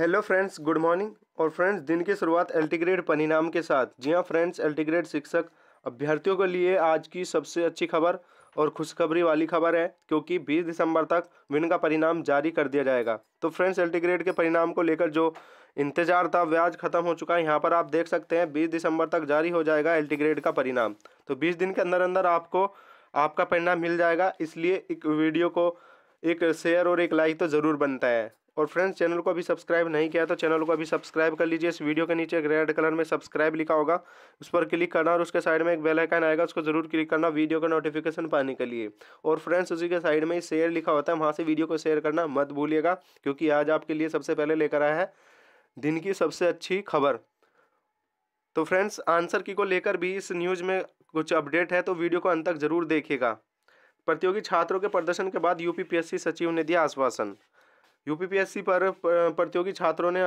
hello friends good morning और friends दिन की शुरुआत एल्टीग्रेड ग्रेड परिणाम के साथ जी हाँ फ्रेंड्स एल्टीग्रेड ग्रेड शिक्षक अभ्यर्थियों के लिए आज की सबसे अच्छी खबर और खुशखबरी वाली खबर है क्योंकि 20 दिसंबर तक विन का परिणाम जारी कर दिया जाएगा तो फ्रेंड्स एल्टीग्रेड ग्रेड के परिणाम को लेकर जो इंतजार था व्याज खत्म हो चुका है यहाँ पर आप देख सकते हैं बीस दिसंबर तक जारी हो जाएगा एल्टीग्रेड ग्रेड का परिणाम तो बीस दिन के अंदर अंदर आपको आपका परिणाम मिल जाएगा इसलिए एक वीडियो को एक शेयर और एक लाइक तो ज़रूर बनता है और फ्रेंड्स चैनल को अभी सब्सक्राइब नहीं किया तो चैनल को अभी सब्सक्राइब कर लीजिए इस वीडियो के नीचे एक रेड कलर में सब्सक्राइब लिखा होगा उस पर क्लिक करना और उसके साइड में एक बेल आइकन आएगा उसको जरूर क्लिक करना वीडियो का नोटिफिकेशन पाने के लिए और फ्रेंड्स उसी के साइड में शेयर लिखा होता है वहाँ से वीडियो को शेयर करना मत भूलिएगा क्योंकि आज आपके लिए सबसे पहले लेकर आया है दिन की सबसे अच्छी खबर तो फ्रेंड्स आंसर की को लेकर भी इस न्यूज़ में कुछ अपडेट है तो वीडियो को अंत तक जरूर देखिएगा प्रतियोगी छात्रों के प्रदर्शन के बाद यूपीपीएससी सचिव ने दिया आश्वासन यूपीपीएससी पर प्रतियोगी छात्रों ने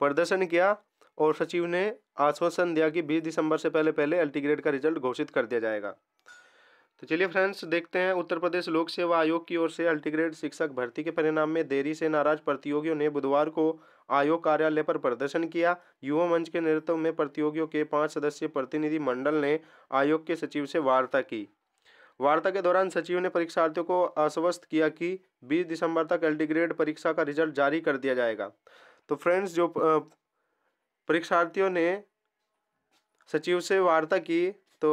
प्रदर्शन किया और सचिव ने आश्वासन दिया कि 20 दिसंबर से पहले पहले एल्टी ग्रेड का रिजल्ट घोषित कर दिया जाएगा तो चलिए फ्रेंड्स देखते हैं उत्तर प्रदेश लोक सेवा आयोग की ओर से अल्टीग्रेड शिक्षक भर्ती के परिणाम में देरी से नाराज प्रतियोगियों ने बुधवार को आयोग कार्यालय पर प्रदर्शन किया युवा मंच के नेतृत्व में प्रतियोगियों के पांच सदस्यीय प्रतिनिधि मंडल ने आयोग के सचिव से वार्ता की वार्ता के दौरान सचिव ने परीक्षार्थियों को आश्वस्त किया कि 20 दिसंबर तक एल्टीग्रेड ग्रेड परीक्षा का रिजल्ट जारी कर दिया जाएगा तो फ्रेंड्स जो परीक्षार्थियों ने सचिव से वार्ता की तो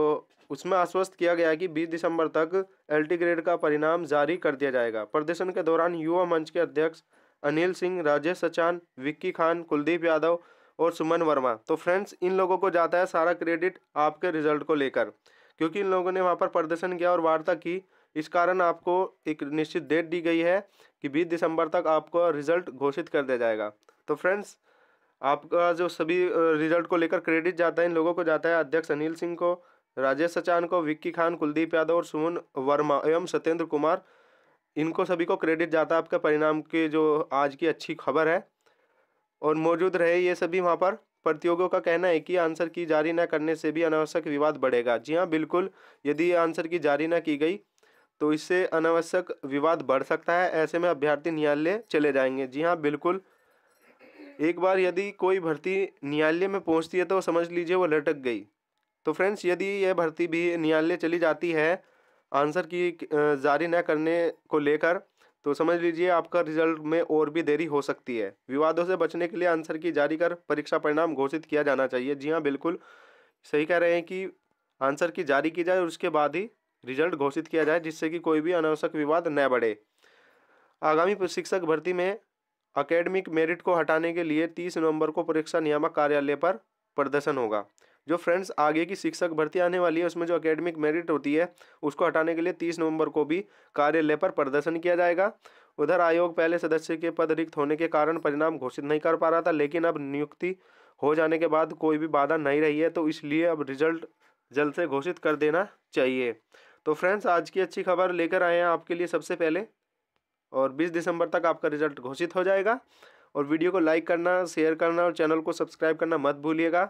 उसमें आश्वस्त किया गया कि 20 दिसंबर तक एल्टीग्रेड ग्रेड का परिणाम जारी कर दिया जाएगा प्रदर्शन के दौरान युवा मंच के अध्यक्ष अनिल सिंह राजेश सचान विक्की खान कुलदीप यादव और सुमन वर्मा तो फ्रेंड्स इन लोगों को जाता है सारा क्रेडिट आपके रिजल्ट को लेकर क्योंकि इन लोगों ने वहाँ पर प्रदर्शन किया और वार्ता की इस कारण आपको एक निश्चित डेट दी गई है कि 20 दिसंबर तक आपको रिजल्ट घोषित कर दिया जाएगा तो फ्रेंड्स आपका जो सभी रिजल्ट को लेकर क्रेडिट जाता है इन लोगों को जाता है अध्यक्ष अनिल सिंह को राजेश सचान को विक्की खान कुलदीप यादव और सुमन वर्मा एवं सत्येंद्र कुमार इनको सभी को क्रेडिट जाता है आपका परिणाम की जो आज की अच्छी खबर है और मौजूद रहे ये सभी वहाँ पर प्रतियोगियों का कहना है कि आंसर की जारी न करने से भी अनावश्यक विवाद बढ़ेगा जी हाँ बिल्कुल यदि आंसर की जारी न की गई तो इससे अनावश्यक विवाद बढ़ सकता है ऐसे में अभ्यर्थी न्यायालय चले जाएंगे जी हाँ बिल्कुल एक बार यदि कोई भर्ती न्यायालय में पहुँचती है तो समझ लीजिए वो लटक गई तो फ्रेंड्स यदि यह भर्ती भी न्यायालय चली जाती है आंसर की जारी न करने को लेकर तो समझ लीजिए आपका रिजल्ट में और भी देरी हो सकती है विवादों से बचने के लिए आंसर की जारी कर परीक्षा परिणाम घोषित किया जाना चाहिए जी हाँ बिल्कुल सही कह रहे हैं कि आंसर की जारी की जाए और उसके बाद ही रिजल्ट घोषित किया जाए जिससे कि कोई भी अनावश्यक विवाद न बढ़े आगामी शिक्षक भर्ती में अकेडमिक मेरिट को हटाने के लिए तीस नवंबर को परीक्षा नियामक कार्यालय पर प्रदर्शन होगा जो फ्रेंड्स आगे की शिक्षक भर्ती आने वाली है उसमें जो अकेडमिक मेरिट होती है उसको हटाने के लिए तीस नवंबर को भी कार्यालय पर प्रदर्शन किया जाएगा उधर आयोग पहले सदस्य के पद रिक्त होने के कारण परिणाम घोषित नहीं कर पा रहा था लेकिन अब नियुक्ति हो जाने के बाद कोई भी बाधा नहीं रही है तो इसलिए अब रिजल्ट जल्द से घोषित कर देना चाहिए तो फ्रेंड्स आज की अच्छी खबर लेकर आए हैं आपके लिए सबसे पहले और 20 दिसंबर तक आपका रिजल्ट घोषित हो जाएगा और वीडियो को लाइक करना शेयर करना और चैनल को सब्सक्राइब करना मत भूलिएगा